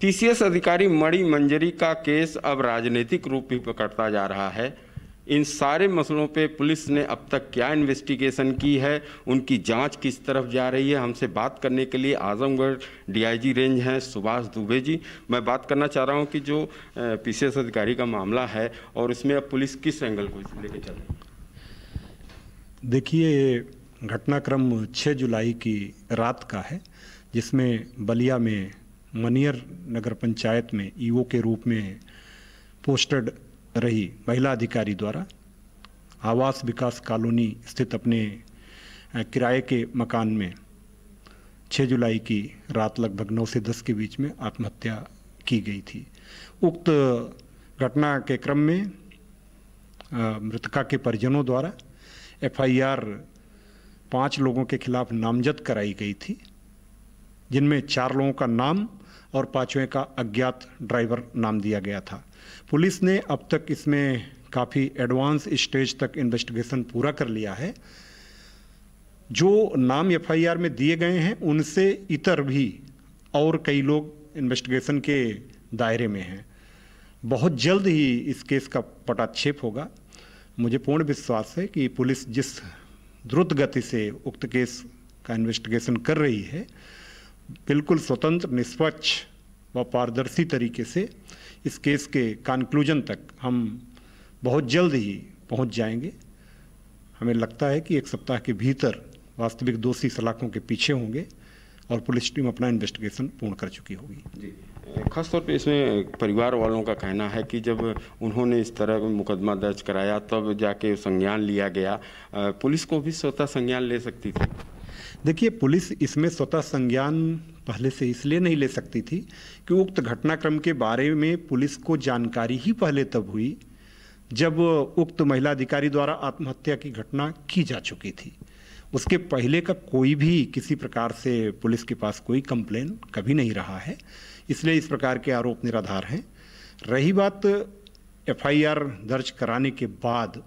TCS अधिकारी मणि मंजरी का case अब राजनीतिक रूप भी पकड़ता जा रहा है इन सारे मसलों पे पुलिस ने अब तक क्या इन्वेस्टिगेशन की है उनकी जांच किस तरफ जा रही है हमसे बात करने के लिए आजमगढ़ डीआईजी रेंज हैं सुभाष दुबे जी मैं बात करना चाह रहा हूँ कि जो पीसीएस अधिकारी का मामला है और इसमें अब पुलिस किस एंगल को लेकर चल रही देखिए घटनाक्रम छः जुलाई की रात का है जिसमें बलिया में मनियर नगर पंचायत में ईओ के रूप में पोस्टेड रही महिला अधिकारी द्वारा आवास विकास कॉलोनी स्थित अपने किराए के मकान में 6 जुलाई की रात लगभग 9 से 10 के बीच में आत्महत्या की गई थी उक्त घटना के क्रम में मृतका के परिजनों द्वारा एफआईआर पांच लोगों के खिलाफ नामजद कराई गई थी जिनमें चार लोगों का नाम और पाँचवें का अज्ञात ड्राइवर नाम दिया गया था पुलिस ने अब तक इसमें काफ़ी एडवांस स्टेज तक इन्वेस्टिगेशन पूरा कर लिया है जो नाम एफआईआर में दिए गए हैं उनसे इतर भी और कई लोग इन्वेस्टिगेशन के दायरे में हैं बहुत जल्द ही इस केस का पटाक्षेप होगा मुझे पूर्ण विश्वास है कि पुलिस जिस द्रुत गति से उक्त केस का इन्वेस्टिगेशन कर रही है बिल्कुल स्वतंत्र निष्पक्ष व पारदर्शी तरीके से इस केस के कंक्लूजन तक हम बहुत जल्द ही पहुंच जाएंगे हमें लगता है कि एक सप्ताह के भीतर वास्तविक दोषी सलाखों के पीछे होंगे और पुलिस टीम अपना इन्वेस्टिगेशन पूर्ण कर चुकी होगी जी खासतौर पे इसमें परिवार वालों का कहना है कि जब उन्होंने इस तरह मुकदमा दर्ज कराया तब जाके संज्ञान लिया गया पुलिस को भी स्वतः संज्ञान ले सकती थी देखिए पुलिस इसमें स्वतः संज्ञान पहले से इसलिए नहीं ले सकती थी कि उक्त घटनाक्रम के बारे में पुलिस को जानकारी ही पहले तब हुई जब उक्त महिला अधिकारी द्वारा आत्महत्या की घटना की जा चुकी थी उसके पहले का कोई भी किसी प्रकार से पुलिस के पास कोई कंप्लेन कभी नहीं रहा है इसलिए इस प्रकार के आरोप निराधार हैं रही बात एफआईआर दर्ज कराने के बाद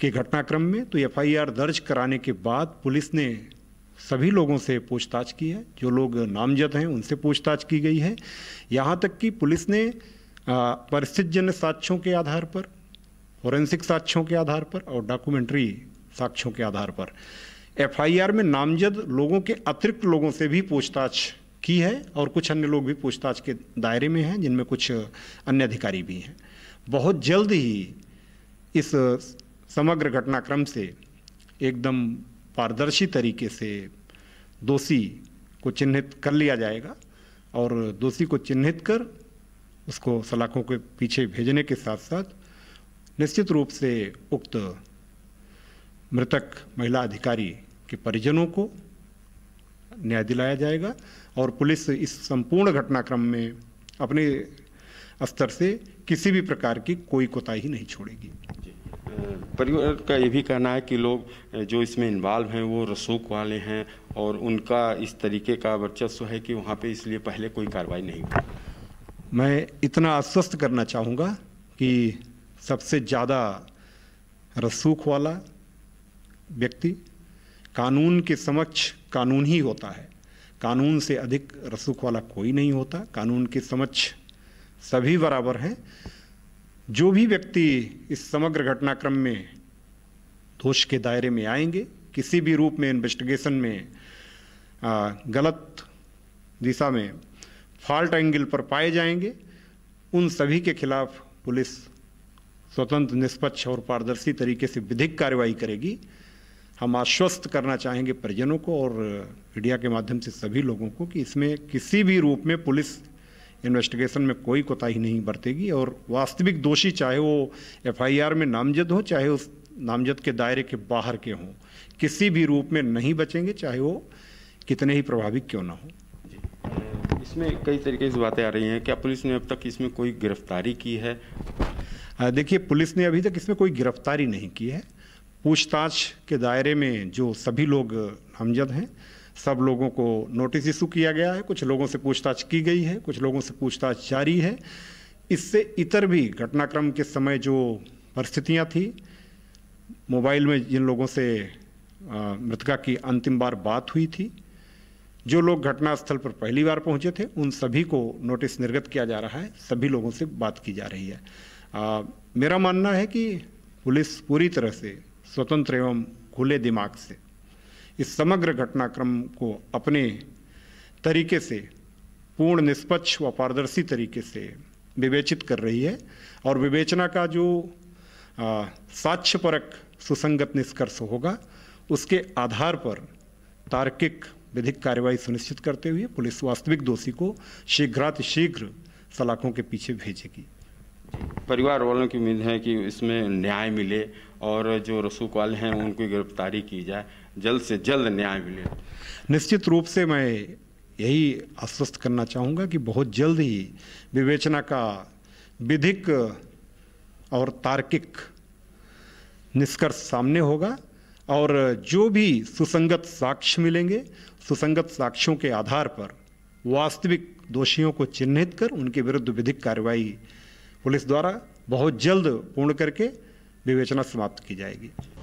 के घटनाक्रम में तो एफआईआर दर्ज कराने के बाद पुलिस ने सभी लोगों से पूछताछ की है जो लोग नामजद हैं उनसे पूछताछ की गई है यहाँ तक कि पुलिस ने परिस्थितिजन्य साक्ष्यों के आधार पर फॉरेंसिक साक्ष्यों के आधार पर और डॉक्यूमेंट्री साक्ष्यों के आधार पर एफआईआर में नामजद लोगों के अतिरिक्त लोगों से भी पूछताछ की है और कुछ अन्य लोग भी पूछताछ के दायरे में हैं जिनमें कुछ अन्य अधिकारी भी हैं बहुत जल्द ही इस समग्र घटनाक्रम से एकदम पारदर्शी तरीके से दोषी को चिन्हित कर लिया जाएगा और दोषी को चिन्हित कर उसको सलाखों के पीछे भेजने के साथ साथ निश्चित रूप से उक्त मृतक महिला अधिकारी के परिजनों को न्याय दिलाया जाएगा और पुलिस इस संपूर्ण घटनाक्रम में अपने स्तर से किसी भी प्रकार की कोई कोताही नहीं छोड़ेगी परिवार का ये भी कहना है कि लोग जो इसमें इन्वॉल्व हैं वो रसूख वाले हैं और उनका इस तरीके का वर्चस्व है कि वहाँ पे इसलिए पहले कोई कार्रवाई नहीं हुई मैं इतना आश्वस्त करना चाहूँगा कि सबसे ज़्यादा रसूख वाला व्यक्ति कानून के समक्ष कानून ही होता है कानून से अधिक रसूख वाला कोई नहीं होता कानून के समक्ष सभी बराबर हैं जो भी व्यक्ति इस समग्र घटनाक्रम में दोष के दायरे में आएंगे किसी भी रूप में इन्वेस्टिगेशन में आ, गलत दिशा में फॉल्ट एंगल पर पाए जाएंगे उन सभी के खिलाफ पुलिस स्वतंत्र निष्पक्ष और पारदर्शी तरीके से विधिक कार्रवाई करेगी हम आश्वस्त करना चाहेंगे परिजनों को और मीडिया के माध्यम से सभी लोगों को कि इसमें किसी भी रूप में पुलिस इन्वेस्टिगेशन में कोई कोताही नहीं बरतेगी और वास्तविक दोषी चाहे वो एफ में नामजद हो चाहे उस नामजद के दायरे के बाहर के हों किसी भी रूप में नहीं बचेंगे चाहे वो कितने ही प्रभावी क्यों ना हो इसमें कई तरीके से बातें आ रही हैं क्या पुलिस ने अब तक इसमें कोई गिरफ्तारी की है देखिए पुलिस ने अभी तक इसमें कोई गिरफ्तारी नहीं की है पूछताछ के दायरे में जो सभी लोग हमजद हैं सब लोगों को नोटिस इशू किया गया है कुछ लोगों से पूछताछ की गई है कुछ लोगों से पूछताछ जारी है इससे इतर भी घटनाक्रम के समय जो परिस्थितियाँ थी मोबाइल में जिन लोगों से मृतका की अंतिम बार बात हुई थी जो लोग घटनास्थल पर पहली बार पहुंचे थे उन सभी को नोटिस निर्गत किया जा रहा है सभी लोगों से बात की जा रही है आ, मेरा मानना है कि पुलिस पूरी तरह से स्वतंत्र एवं खुले दिमाग से इस समग्र घटनाक्रम को अपने तरीके से पूर्ण निष्पक्ष व पारदर्शी तरीके से विवेचित कर रही है और विवेचना का जो साक्ष्यपरक सुसंगत निष्कर्ष होगा उसके आधार पर तार्किक विधिक कार्यवाही सुनिश्चित करते हुए पुलिस वास्तविक दोषी को शीघ्रातिशीघ्र सलाखों के पीछे भेजेगी परिवार वालों की उम्मीद है कि इसमें न्याय मिले और जो रसूख वाले हैं उनकी गिरफ्तारी की जाए जल्द से जल्द न्याय मिले निश्चित रूप से मैं यही आश्वस्त करना चाहूँगा कि बहुत जल्द ही विवेचना का विधिक और तार्किक निष्कर्ष सामने होगा और जो भी सुसंगत साक्ष्य मिलेंगे सुसंगत साक्ष्यों के आधार पर वास्तविक दोषियों को चिन्हित कर उनके विरुद्ध विधिक कार्रवाई पुलिस द्वारा बहुत जल्द पूर्ण करके विवेचना समाप्त की जाएगी